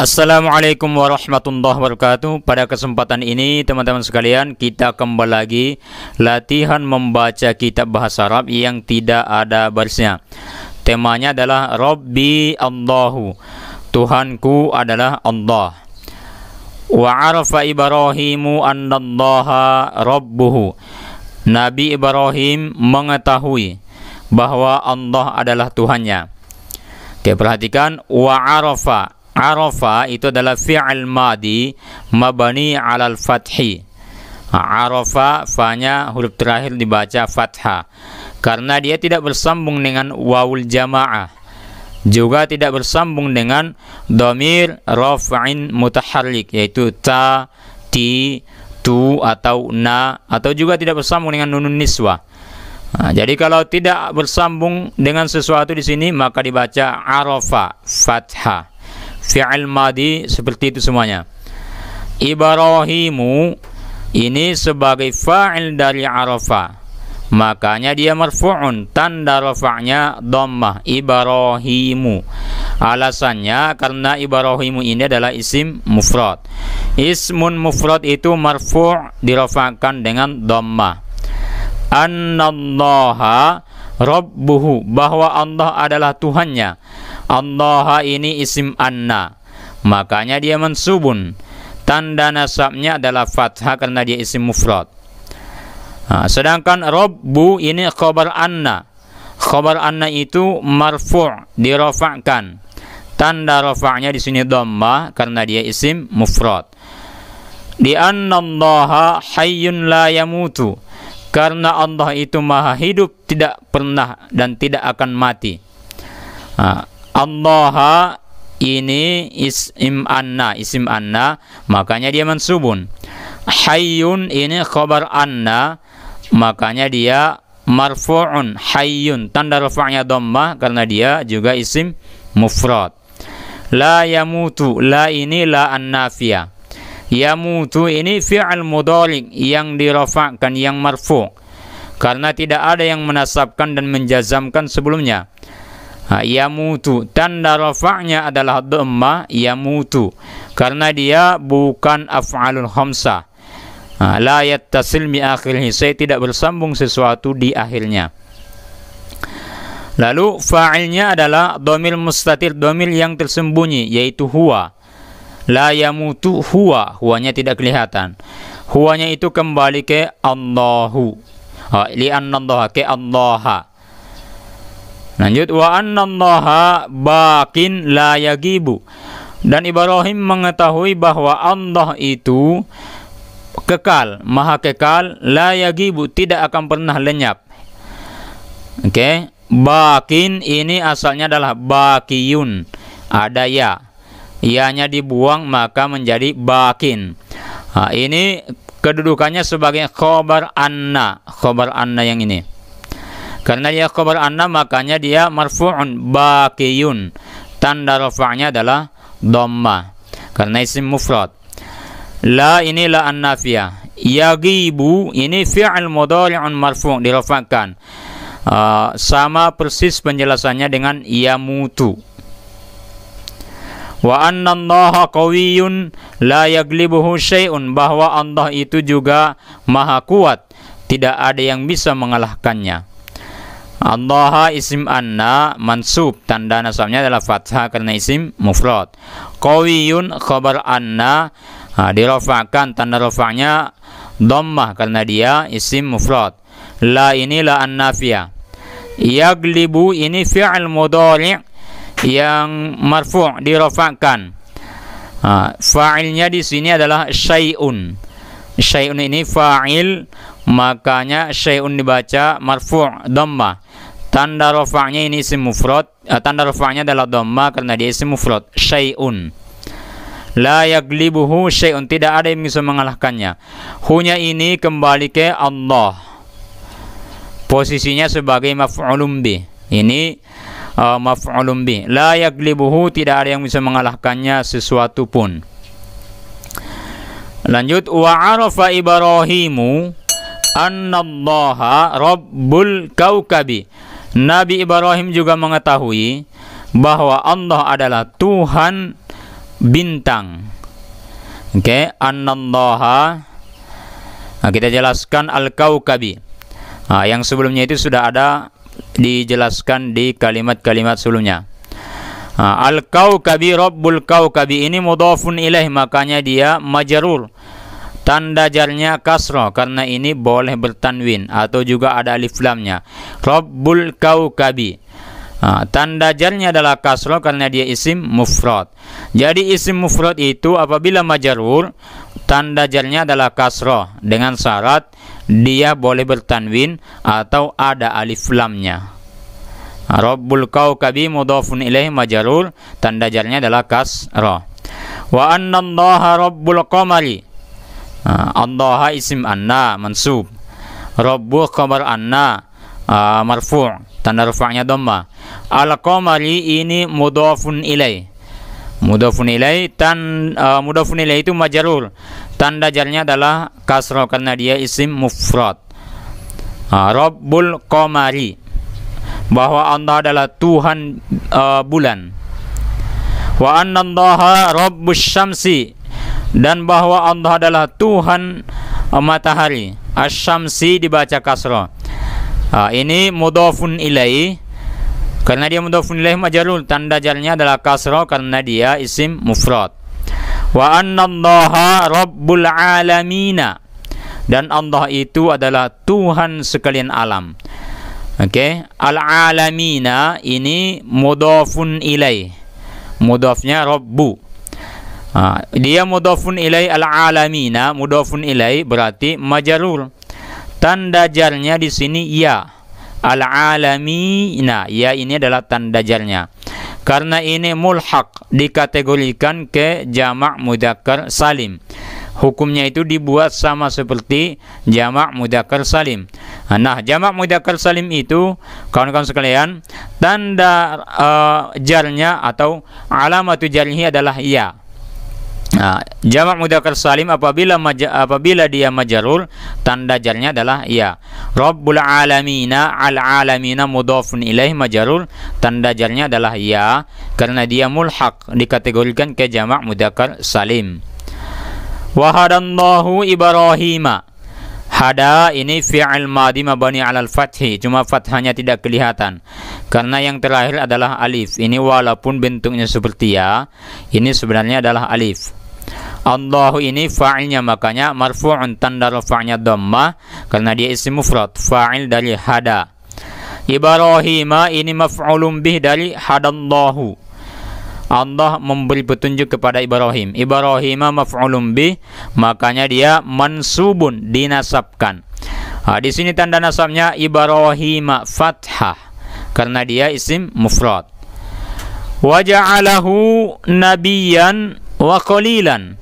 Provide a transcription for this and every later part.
Assalamualaikum warahmatullahi wabarakatuh Pada kesempatan ini teman-teman sekalian kita kembali lagi Latihan membaca kitab bahasa Arab yang tidak ada barisnya Temanya adalah Rabbi Allahu Tuhanku adalah Allah Wa arafa Ibrahimu annallaha Rabbuhu Nabi Ibrahim mengetahui bahwa Allah adalah Tuhannya Oke perhatikan Wa arafa Arafa itu adalah fi'al madi mabani alal fathi. Arafa fanya huruf terakhir dibaca fathah karena dia tidak bersambung dengan wawul jamaah juga tidak bersambung dengan domir rafa'in mutaharrik yaitu ta, ti, tu atau na atau juga tidak bersambung dengan nunun niswa. Nah, jadi kalau tidak bersambung dengan sesuatu di sini maka dibaca arafa fathah fi'al madi seperti itu semuanya Ibrahimu ini sebagai fa'il dari Arafah makanya dia marfu'un tanda rafa'nya dhammah Ibrahimu alasannya karena Ibrahimu ini adalah isim mufrad ismun mufrad itu marfu' dirafa'kan dengan dhammah annallaha Rabbuhu bahwa Allah adalah Tuhannya. Allah ini isim anna. Makanya dia mensubun. Tanda nasabnya adalah fathah karena dia isim mufrad. Nah, sedangkan Rabbu ini khobar anna. Khobar anna itu marfu' dirofakkan. Tanda rofaknya di sini domba karena dia isim mufrad. Di anna Allah hayyun la yamutu karena Allah itu maha hidup tidak pernah dan tidak akan mati Allah ini isim anna isim anna makanya dia mensubun. hayyun ini khabar anna makanya dia marfu'un hayyun tanda rafa'nya domba karena dia juga isim mufrad la yamutu la ini la annafiyah Yamutu ini fi'al mudhari yang dirafakkan yang marfu karena tidak ada yang menasabkan dan menjazamkan sebelumnya. Ha, yamutu tanda rafa'nya adalah dhamma yamutu karena dia bukan afalul khamsah. la yattasil mi akhirih saya tidak bersambung sesuatu di akhirnya. Lalu fa'ilnya adalah domil mustatir, domil yang tersembunyi yaitu huwa la yamutu huwa huanya tidak kelihatan huanya itu kembali ke Allahu li annallaha ke Allah lanjut wa annallaha bakin la yagibu dan Ibrahim mengetahui bahwa Allah itu kekal maha kekal la yagibu tidak akan pernah lenyap oke okay? bakin ini asalnya adalah bakiyun ada ya ianya dibuang maka menjadi bakin. Nah, ini kedudukannya sebagai khobar anna, khobar anna yang ini. Karena dia khobar anna makanya dia marfu'un bakiyun. Tanda rafa'nya adalah dhamma. Karena isim mufrad. La ini la annafiyah. Yagibu ini fi'il mudhari'un marfu' dirafa'kan. Uh, sama persis penjelasannya dengan ia mutu wa anna Allah qawiyyun la yaglibuhu syai'un bahwa Allah itu juga maha kuat tidak ada yang bisa mengalahkannya Allah isim anna mansub tanda nasabnya adalah fathah karena isim mufrad qawiyyun khabar anna ha, dirofakan tanda rafanya dhammah karena dia isim mufrad la inilah la annafiyah yaglibu ini fi'il mudhari' yang marfu' dirafa'kan. fa'ilnya di sini adalah syai'un. Syai'un ini fa'il, makanya syai'un dibaca marfu' domba. Tanda rofaknya ini isim mufrad, eh, tanda rofaknya adalah domba karena dia isim mufrad. Syai'un. La yaglibuhu syai'un tidak ada yang bisa mengalahkannya. Hunya ini kembali ke Allah. Posisinya sebagai maf'ulun bih. Ini uh, maf'ulun bih la yaglibuhu tidak ada yang bisa mengalahkannya sesuatu pun lanjut wa arafa ibrahimu annallaha rabbul kaukabi Nabi Ibrahim juga mengetahui bahwa Allah adalah Tuhan bintang. Oke, okay. annallaha nah, kita jelaskan al-kaukabi. Nah, yang sebelumnya itu sudah ada dijelaskan di kalimat-kalimat sebelumnya. Ah, Al kau kabi kaukabi kau kabi ini mudofun ilaih makanya dia majrur. Tanda jarnya kasro karena ini boleh bertanwin atau juga ada alif lamnya. kau kabi Nah, tanda jarnya adalah kasro karena dia isim mufrad. Jadi isim mufrad itu apabila majarur tanda jarnya adalah kasro dengan syarat dia boleh bertanwin atau ada alif lamnya. Rabbul kabi mudhafun ilaih majarur tanda jarnya adalah kasro. Wa anna allaha rabbul qamari. Allaha isim anna mansub. Rabbu khabar anna marfu' tanda rufa'nya dhamma Al-qamari ini mudhafun ilai. Mudhafun ilai tan uh, mudhafun ilai itu majarul Tanda jarnya adalah kasro karena dia isim mufrad. Uh, Rabbul qamari bahwa Allah adalah Tuhan uh, bulan. Wa annallaha rabbus syamsi dan bahwa Allah adalah Tuhan uh, matahari. asy dibaca kasro Uh, ah, ini mudhafun ilai karena dia mudhafun ilaih majalul, tanda jalnya adalah kasroh karena dia isim mufrad. Wa annallaha rabbul alamina. Dan Allah itu adalah Tuhan sekalian alam. okay. al-alamina ini mudhafun ilaih. Mudhafnya rabbu. dia mudhafun ilai al-alamina, mudhafun ilai berarti majarur. Tanda jarnya di sini ya al nah, Ya ini adalah tanda jarnya. Karena ini mulhaq dikategorikan ke jamak mudakar salim. Hukumnya itu dibuat sama seperti jamak mudakar salim. Nah, jamak mudakar salim itu kawan-kawan sekalian, tanda uh, jarnya atau alamat jarhi adalah ya. Nah, jamak mudzakkar salim apabila maja, apabila dia majarul tanda jarnya adalah ya Rabbul alamina al alamina mudhafun ilaih majarur tanda jarnya adalah ya karena dia mulhak dikategorikan ke jamak mudzakkar salim. Wa hadallahu Ibrahima. Hada ini fi'il madhi mabani 'alal fathi cuma fathanya tidak kelihatan karena yang terakhir adalah alif. Ini walaupun bentuknya seperti ya, ini sebenarnya adalah alif. Allahu ini fa'ilnya makanya marfu'un tanda rafa'nya dhamma karena dia isim mufrad fa'il dari hada Ibrahima ini maf'ulun bih dari hadallahu Allah memberi petunjuk kepada Ibrahim. Ibrahima maf'ulun bih, makanya dia mansubun, dinasabkan. Nah, di sini tanda nasabnya Ibrahima fathah karena dia isim mufrad. Waja'alahu nabiyan wa qalilan.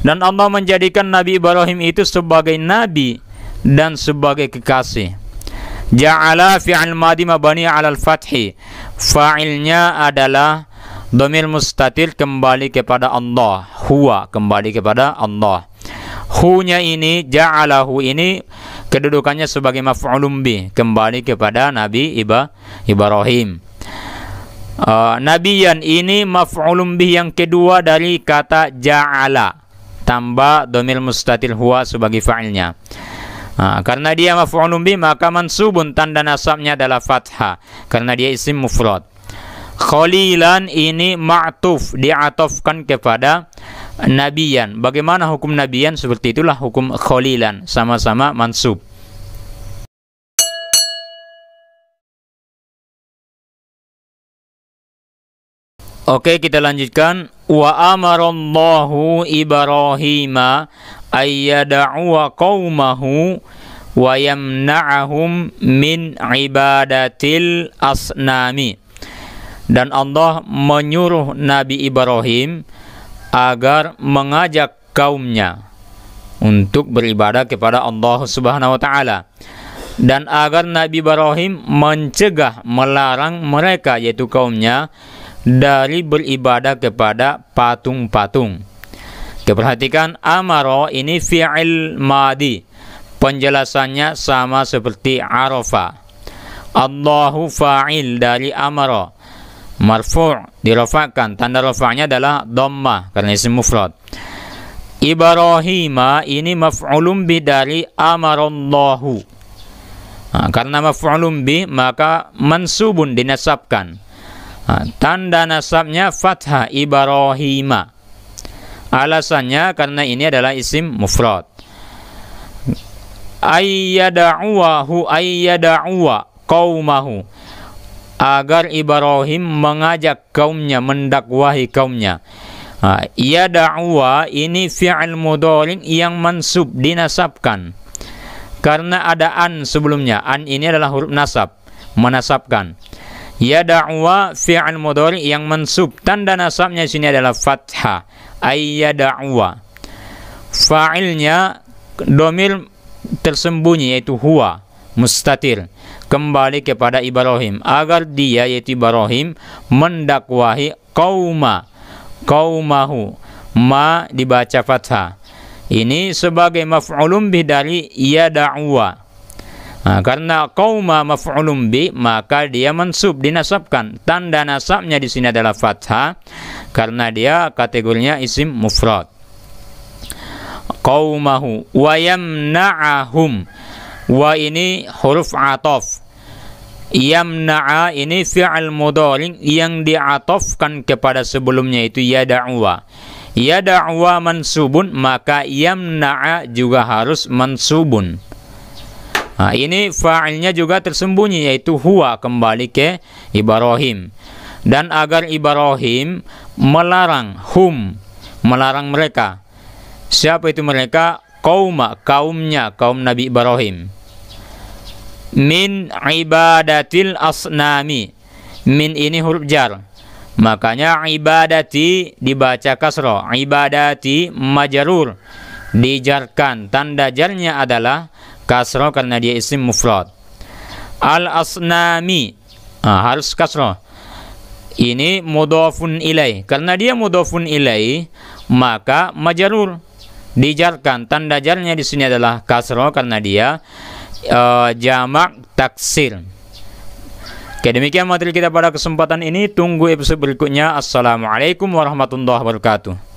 Dan Allah menjadikan Nabi Ibrahim itu sebagai nabi dan sebagai kekasih. Ja'ala fi'al madi mabani 'alal fathi. Fa'ilnya adalah domil mustatir kembali kepada Allah. Huwa kembali kepada Allah. Hunya ini ja'alahu ini kedudukannya sebagai maf'ulun bi kembali kepada Nabi Iba, Ibrahim. Uh, nabiyan ini maf'ulun bih yang kedua dari kata ja'ala tambah domil mustatil huwa sebagai fa'ilnya. Nah, karena dia maf'ulun bi maka mansubun tanda nasabnya adalah fathah karena dia isim mufrad. Khalilan ini ma'tuf diatofkan kepada nabiyan. Bagaimana hukum nabiyan? Seperti itulah hukum khalilan sama-sama mansub. Oke, kita lanjutkan. Wa amarallahu Ibrahima wa qaumahu wa yamna'ahum min ibadatil asnami. Dan Allah menyuruh Nabi Ibrahim agar mengajak kaumnya untuk beribadah kepada Allah Subhanahu wa taala dan agar Nabi Ibrahim mencegah melarang mereka yaitu kaumnya dari beribadah kepada patung-patung. Keperhatikan amaro ini fi'il madi. Penjelasannya sama seperti arafa. Allahu fa'il dari amaro. Marfu' dirafakan. Tanda rafaknya adalah dhamma karena isim mufrad. Ibrahima ini maf'ulun bi dari amarallahu. Nah, karena maf'ulun bi maka mansubun dinasabkan. Tanda nasabnya fathah ibarohima. Alasannya karena ini adalah isim mufrad. Ayyada'uwahu ayyada'uwa qaumahu. Agar Ibrahim mengajak kaumnya, mendakwahi kaumnya. Ia da'wa ini fi'al mudhari yang mansub dinasabkan. Karena ada an sebelumnya. An ini adalah huruf nasab, menasabkan. Ya da'wa fi'al mudhari yang mensub tanda nasabnya sini adalah fathah. ya da'wa. Fa'ilnya domil tersembunyi yaitu huwa mustatir kembali kepada Ibrahim agar dia yaitu Ibrahim mendakwahi kauma kaumahu ma dibaca fathah ini sebagai maf'ulun bih dari yada'wa Nah, karena qauma maf'ulun bi maka dia mansub dinasabkan. Tanda nasabnya di sini adalah fathah karena dia kategorinya isim mufrad. Qaumahu wa yamna'ahum. Wa ini huruf ataf. Yamna'a ini fi'al mudhari yang diatofkan kepada sebelumnya itu yada'wa. Yada'wa mansubun maka yamna'a juga harus mansubun. Nah, ini fa'ilnya juga tersembunyi yaitu huwa kembali ke Ibrahim. Dan agar Ibrahim melarang hum, melarang mereka. Siapa itu mereka? Kauma, kaumnya, kaum Nabi Ibrahim. Min ibadatil asnami. Min ini huruf jar. Makanya ibadati dibaca kasro, ibadati majarur dijarkan. Tanda jarnya adalah kasro karena dia isim mufrad al asnami ah, harus kasro. ini mudofun ilai karena dia mudofun ilai maka majarur dijarkan tanda jarnya di sini adalah kasro karena dia uh, jamak taksil. Oke demikian materi kita pada kesempatan ini Tunggu episode berikutnya Assalamualaikum warahmatullahi wabarakatuh